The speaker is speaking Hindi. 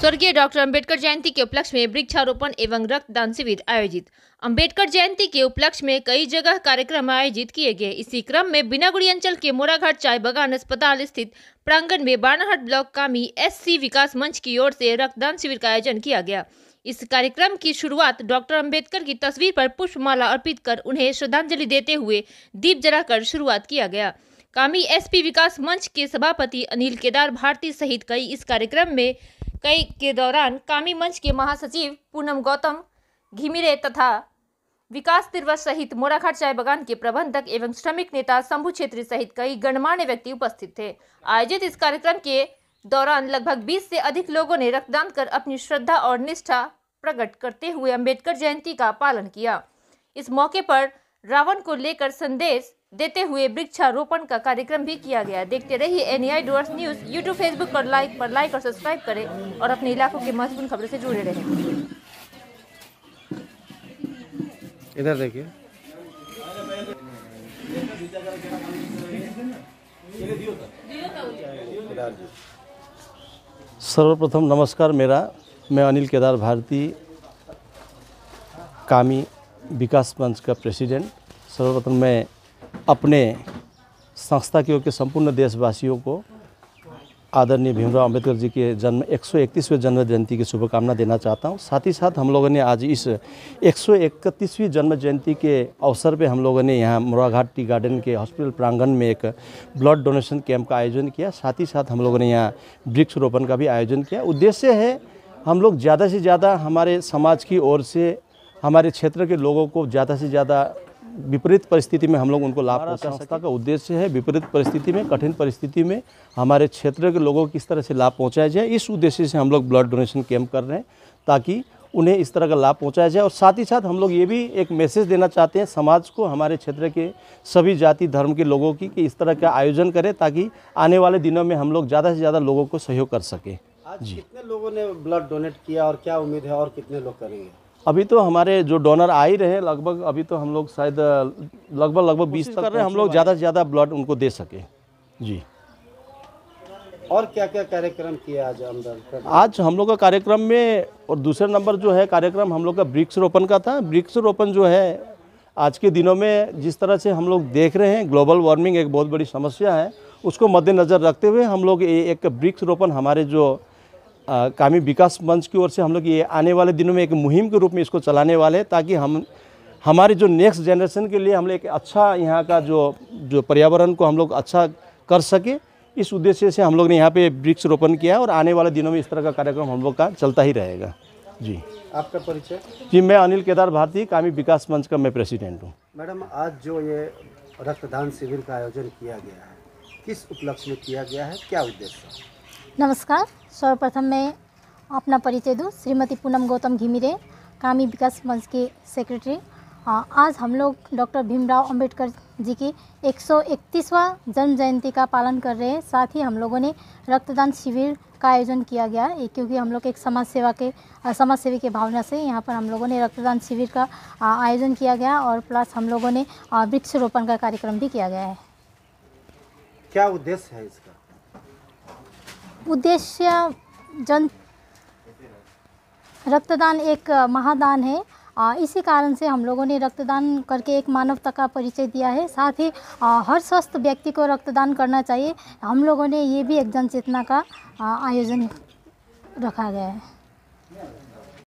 स्वर्गीय डॉक्टर अंबेडकर जयंती के उपलक्ष्य में वृक्षारोपण एवं रक्तदान शिविर आयोजित अंबेडकर जयंती के उपलक्ष्य में कई जगह कार्यक्रम आयोजित किए गए इसी क्रम में बिनागुड़ी अंचल के मोराघाट चाय बगान अस्पताल स्थित प्रांगण में बानाहट ब्लॉक कामी एससी विकास मंच की ओर से रक्तदान शिविर का आयोजन किया गया इस कार्यक्रम की शुरुआत डॉक्टर अंबेडकर की तस्वीर पर पुष्पमाला अर्पित कर उन्हें श्रद्धांजलि देते हुए दीप जलाकर शुरुआत किया गया कामी एसपी विकास मंच के सभापति अनिल केदार भारती सहित कई इस कार्यक्रम में कई के दौरान कामी मंच के महासचिव पूनम गौतम घिमिरे तथा विकास तिरवा सहित मोराघाट चाय बगान के प्रबंधक एवं श्रमिक नेता शंभु छेत्री सहित कई गणमान्य व्यक्ति उपस्थित थे आयोजित इस कार्यक्रम के दौरान लगभग 20 से अधिक लोगों ने रक्तदान कर अपनी श्रद्धा और निष्ठा प्रकट करते हुए अम्बेडकर जयंती का पालन किया इस मौके पर रावण को लेकर संदेश देते हुए वृक्षारोपण का कार्यक्रम भी किया गया देखते रहिए N I doors news YouTube Facebook पर लाइक पर लाइक और सब्सक्राइब करें और अपने इलाकों के महत्वपूर्ण खबरों से जुड़े रहें इधर देखिए सर्वप्रथम नमस्कार मेरा मैं अनिल केदार भारती कामी विकास मंच का प्रेसिडेंट सर्वप्रथम मैं अपने संस्था की ओर के संपूर्ण देशवासियों को आदरणीय भीमराव अंबेडकर जी के जन्म एक सौ जन्म जयंती की शुभकामना देना चाहता हूं साथ ही साथ हम लोगों ने आज इस एक सौ जन्म जयंती के अवसर पे हम लोगों ने यहाँ मुराघाट टी गार्डन के हॉस्पिटल प्रांगण में एक ब्लड डोनेशन कैंप का आयोजन किया साथ ही साथ हम लोगों ने यहाँ वृक्ष रोपण का भी आयोजन किया उद्देश्य है हम लोग ज़्यादा से ज़्यादा हमारे समाज की ओर से हमारे क्षेत्र के लोगों को ज़्यादा से ज़्यादा विपरीत परिस्थिति में हम लोग उनको लाभ पहुँचा संस्था का उद्देश्य है विपरीत परिस्थिति में कठिन परिस्थिति में हमारे क्षेत्र के लोगों को किस तरह से लाभ पहुँचाया जाए इस उद्देश्य से हम लोग ब्लड डोनेशन कैंप कर रहे हैं ताकि उन्हें इस तरह का लाभ पहुंचाया जाए और साथ ही साथ हम लोग ये भी एक मैसेज देना चाहते हैं समाज को हमारे क्षेत्र के सभी जाति धर्म के लोगों की कि इस तरह का आयोजन करें ताकि आने वाले दिनों में हम लोग ज़्यादा से ज़्यादा लोगों को सहयोग कर सकें आज कितने लोगों ने ब्लड डोनेट किया और क्या उम्मीद है और कितने लोग करेंगे अभी तो हमारे जो डोनर आ ही रहे लगभग अभी तो हम लोग शायद लगभग लगभग बीस कर रहे हैं हम लोग ज़्यादा से ज़्यादा ब्लड उनको दे सके जी और क्या क्या कार्यक्रम किया आज अंदर आज हम लोग का कार्यक्रम में और दूसरे नंबर जो है कार्यक्रम हम लोग का वृक्षरोपण का था वृक्षरोपण जो है आज के दिनों में जिस तरह से हम लोग देख रहे हैं ग्लोबल वार्मिंग एक बहुत बड़ी समस्या है उसको मद्देनज़र रखते हुए हम लोग एक वृक्षरोपण हमारे जो कामी विकास मंच की ओर से हम लोग ये आने वाले दिनों में एक मुहिम के रूप में इसको चलाने वाले हैं ताकि हम हमारे जो नेक्स्ट जनरेशन के लिए हम लोग एक अच्छा यहाँ का जो जो पर्यावरण को हम लोग अच्छा कर सके इस उद्देश्य से हम लोग ने यहाँ पे वृक्ष रोपण किया और आने वाले दिनों में इस तरह का कार्यक्रम हम लोग का चलता ही रहेगा जी आपका परिचय जी मैं अनिल केदार भारती कामी विकास मंच का मैं प्रेसिडेंट हूँ मैडम आज जो ये रक्तदान शिविर का आयोजन किया गया है किस उपलक्ष्य में किया गया है क्या उद्देश्य नमस्कार सर्वप्रथम मैं अपना परिचय दूँ श्रीमती पूनम गौतम घिमिरे कामी विकास मंच की सेक्रेटरी आज हम लोग डॉक्टर भीमराव अंबेडकर जी की 131वां जन्म जयंती का पालन कर रहे हैं साथ ही हम लोगों ने रक्तदान शिविर का आयोजन किया गया है क्योंकि हम लोग एक समाज सेवा के समाज सेवी के भावना से यहाँ पर हम लोगों ने रक्तदान शिविर का आयोजन किया गया और प्लस हम लोगों ने वृक्षारोपण का कार्यक्रम भी किया गया है क्या उद्देश्य है इसका उद्देश्य जन रक्तदान एक महादान है इसी कारण से हम लोगों ने रक्तदान करके एक मानवता का परिचय दिया है साथ ही हर स्वस्थ व्यक्ति को रक्तदान करना चाहिए हम लोगों ने ये भी एक जन चेतना का आयोजन रखा गया है